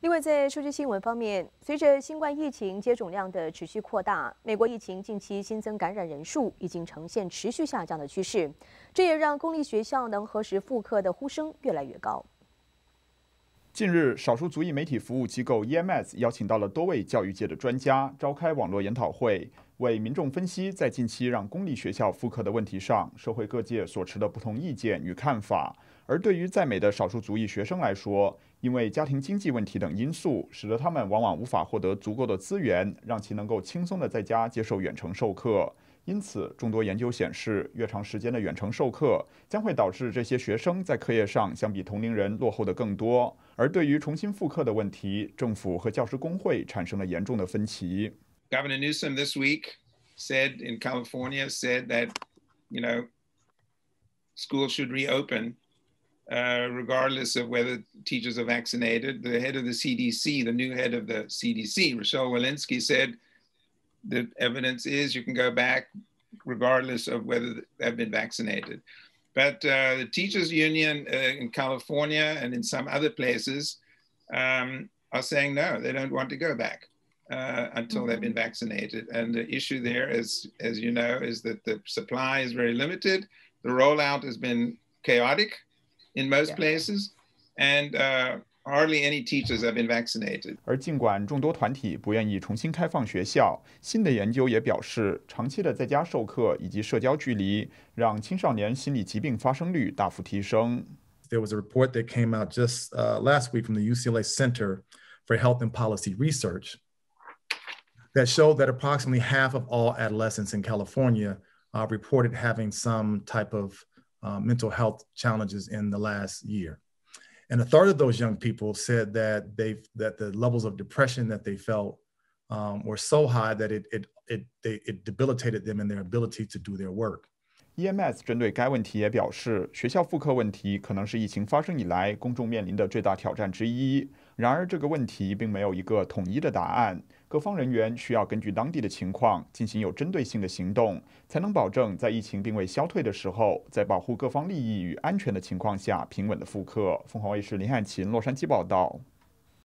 另外，在数据新闻方面，随着新冠疫情接种量的持续扩大，美国疫情近期新增感染人数已经呈现持续下降的趋势，这也让公立学校能何时复课的呼声越来越高。近日，少数族裔媒体服务机构 EMS 邀请到了多位教育界的专家，召开网络研讨会，为民众分析在近期让公立学校复课的问题上，社会各界所持的不同意见与看法。而对于在美的少数族裔学生来说，因为家庭经济问题等因素，使得他们往往无法获得足够的资源，让其能够轻松的在家接受远程授课。因此，众多研究显示，越长时间的远程授课将会导致这些学生在课业上相比同龄人落后的更多。而对于重新复课的问题，政府和教师工会产生了严重的分歧。Governor Newsom this week said in California said that, you know, schools should reopen uh, regardless of whether teachers are vaccinated. The head of the CDC, the new head of the CDC, Rochelle Walensky, said the evidence is you can go back regardless of whether they've been vaccinated. But uh, the teachers union uh, in California and in some other places um, are saying no, they don't want to go back uh, until mm-hmm. they've been mm-hmm. vaccinated. And the issue there is, as you know, is that the supply is very limited. The rollout has been chaotic in most yeah. places. And uh, Hardly any teachers have been vaccinated. There was a report that came out just uh, last week from the UCLA Center for Health and Policy Research that showed that approximately half of all adolescents in California uh, reported having some type of uh, mental health challenges in the last year. And a third of those young people said that they that the levels of depression that they felt were so high that it it it it debilitated them i n their ability to do their work. EMS 针对该问题也表示，学校复课问题可能是疫情发生以来公众面临的最大挑战之一。然而，这个问题并没有一个统一的答案。各方人员需要根据当地的情况进行有针对性的行动，才能保证在疫情并未消退的时候，在保护各方利益与安全的情况下平稳的复课。凤凰卫视林汉琴洛杉矶报道。